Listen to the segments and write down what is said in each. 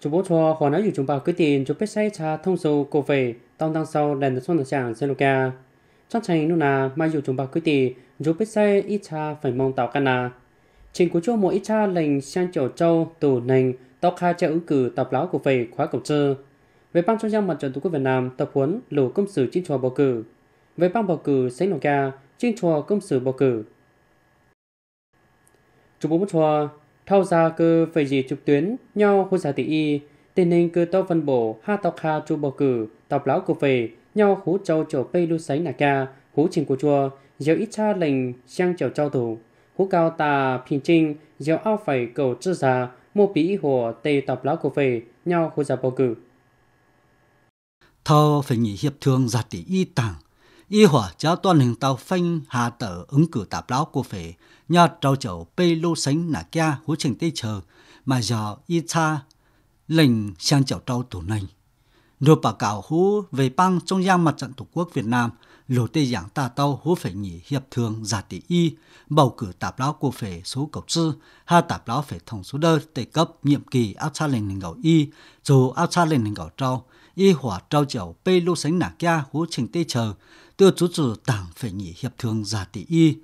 chúng bố cho họ nói dù chúng bảo cứ tiền chúng biết say cha thông số cổ về tông tăng sau lần xuân được chàng xe luka trong thành lúc nào mà dù chúng bảo cứ tiền chúng biết say ít cha phải mong tạo cana à. trình của chỗ mỗi ít cha lành sang chỗ châu tù nành tóc kha cha ứng cử tập láo của về khóa cổ trơ về ban cho giang mặt trận tổ quốc việt nam tập huấn lũ công sử chinh trò bầu cử về ban bầu cử sẽ nổ ca chinh trò công sử bầu cử chúng bố cho thao ra cơ phải gì chụp tuyến nhau khu giả tỷ y tình hình cơ tao phân bổ ha tao kha chu bầu cử tộc lão cổ về nhau khu châu chỗ pê lu sấy nà ca khu trình của chùa giờ ít cha lành sang chèo châu thủ khu cao tà phiền trinh giờ ao phải cầu chữ già mua bí hồ tây tộc lão cổ về nhau khu giả bầu cử thao phải nghỉ hiệp thương giả tỷ y tàng 一伙教段 hình tàu phanh hạ tờ ứng cử tạp lão của phế nhờ trâu chậu bê lô sánh nà kia hú trình tây chờ mà giờ y cha lệnh sang chậu trâu tủ nành nô bà cảo hú về bang trong giang mặt trận tổ quốc Việt Nam lô tê giảng ta tàu hú phải nhỉ hiệp thương giả tỷ y bầu cử tạp lão của phế số cầu sư ha tạp lão phải thông số đơ tệ cấp nhiệm kỳ áp xa lệnh hình gầu y dù áp xa lệnh hình gầu trâu y hỏa trao chảo bê lô sánh nả kia hú trình tê chờ, tư chú chủ đảng phải nghỉ hiệp thương giả tỷ y.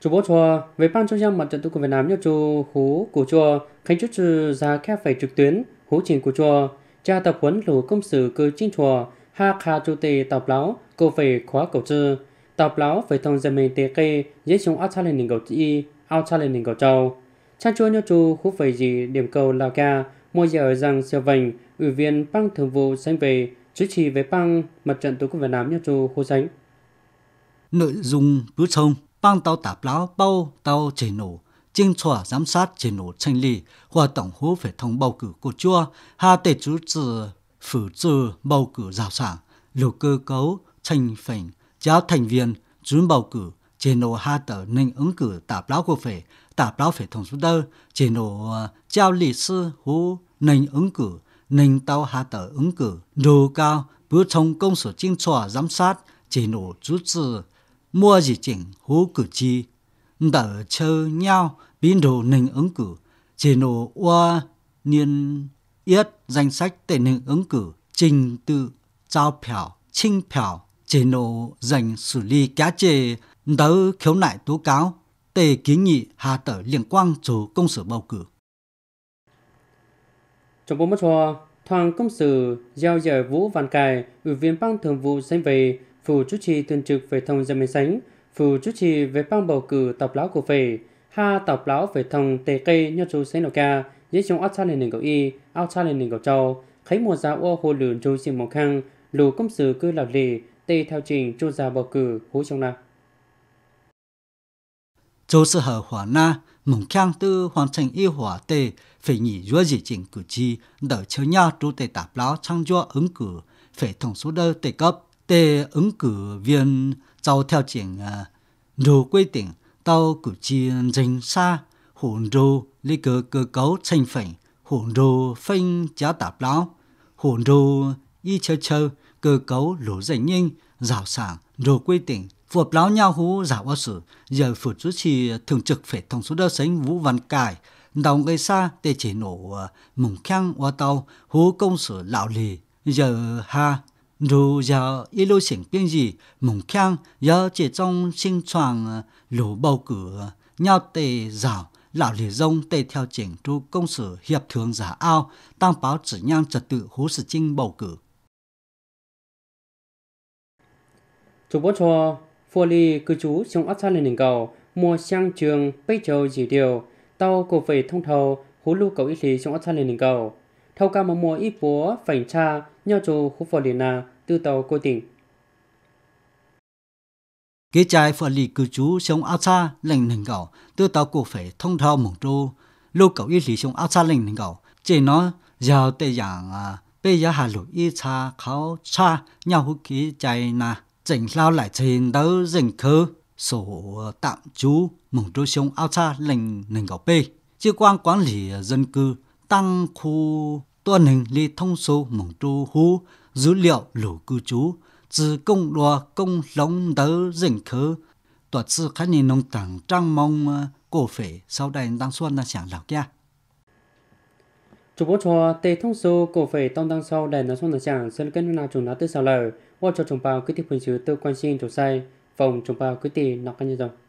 Chú bố chùa, về ban trung gian mặt trận tụ của Việt Nam nhập chú hú của chùa, khánh chú trừ ra khe phải trực tuyến, hú trình của chùa, cha tập huấn lũ công sử cư chính chùa, ha kha chú tê tập láo, cô phải khóa cầu trư, tập láo phải thông dân mình tê kê, dễ xuống áo xa lên nền cầu y, áo xa lên nền cầu trâu. Chan chua nhập chú hú phải gì điểm cầu là kia, Mỗi giờ rằng siêu vành, ủy viên Bang Thường vụ sánh về, chủ trì với Bang Mặt trận Tổ quốc Việt Nam nhất trù khu sánh. Nội dung cứ sông, Bang tàu tạp láo bao tàu chế nổ, chính chùa giám sát chế nổ tranh lì, hòa tổng hố phải thông bầu cử của chua, hà tệ chú trừ, phử trừ bầu cử rào sản, lưu cơ cấu, tranh phảnh, giáo thành viên, chú bầu cử, chế nổ hà tờ ninh ứng cử tạp lão của phải, tạp lão phải thông số đơ, chế nổ uh, ờ, giao lì sư hú nền ứng cử, nền tao hạ tờ ứng cử, đồ cao, bữa trong công sở chính trò giám sát, chỉ nổ chú tư mua gì chỉnh hú cử chi đỡ chơi nhau, biến đồ nền ứng cử, chỉ nổ qua niên yết danh sách tệ nền ứng cử, trình tự, trao phèo, chinh phèo, chỉ nổ dành xử lý cá chê, đỡ khiếu nại tố cáo, tề kiến nghị hạ tờ liên quan chủ công sở bầu cử. Trong bộ mất hòa, Hoàng Công Sử giao giải Vũ Văn cài, Ủy viên Ban Thường vụ danh về, Phủ chủ trì thường trực về thông dân minh sánh, Phủ chủ trì về Ban bầu cử tập lão của về, Ha tập lão về thông tề cây nho chú sánh nổ ca, dễ chống át lên nền cầu y, áo át lên nền cầu châu, khấy mùa giáo ô hồ lửa chú xin mong khăn, lù công sử cư lạp lì, tê theo trình chú gia bầu cử hú trong na. Châu sư hở hỏa na, mong khang tư hoàn thành yêu hòa tê phải nghỉ rúa dị trình cử tri đỡ chờ nhà trú tệ tạp lão trang do ứng cử phải thông số đơ tệ cấp tê ứng cử viên sau theo trình đồ quy tỉnh tàu cử tri dành xa hồn đồ lý cơ cơ cấu thành phảnh hồn đồ phanh giá tạp lão hồn đồ y chơ chơ cơ cấu lỗ dành nhanh rào sảng đồ quy tỉnh Phụt lão nhau hú giả qua sử, giờ phụt chú trì thường trực phải thông số đơ sánh vũ văn cải, đồng gây xa tê chỉ nổ ờ, mùng khang qua tàu, hú công sử lão lì, giờ ha dù giờ y lô xỉn biên gì mùng khang giờ chỉ trong sinh choàng ờ, lũ bầu cử ờ, nhau tề rào lão lì rông tề theo chỉnh tru công sử hiệp thường giả ao tăng báo chỉ nhang trật tự hú sử trinh bầu cử Chủ bố cho phô ly cư trú trong áp sát lên đỉnh cầu, mùa sang trường, bây trầu chỉ điều, tàu cổ về thông thầu, hú lưu cầu ít lý trong áp sát lên đỉnh cầu. Thâu ca một mùa ít búa, phảnh cha, nhau trù khu phò liền na tư tàu cô tỉnh. Kế trai phò lì cư trú trong áp xa lên đỉnh cầu, tư tàu cổ phải thông thầu mộng trù, lưu cầu ít lý trong áp xa lên đỉnh cầu. Chỉ nói giàu tệ dạng à, bây giờ hà lụi ít xa kháo xa nhau hút khí chạy nà chỉnh lao lại trên đó dình khứ sổ tạm trú mùng đô sông ao cha lình nền gạo bê chi quan quản lý dân cư tăng khu tuần hình lý thông số mùng đô hú dữ liệu lũ cư trú từ công đùa công lóng đớ dình khứ tuật sự khá nhìn nông tảng trang mong cổ phể sau đây đang xuân đang sảng lão kia chủ bố cho tê thông số cổ phải tông tăng sau để nó xong được chẳng sân cân nào chúng nó tự sao lờ qua cho chúng bao cứ tiếp hình sự tư quan sinh chủ sai phòng chúng bao cứ tì nó căn như dòng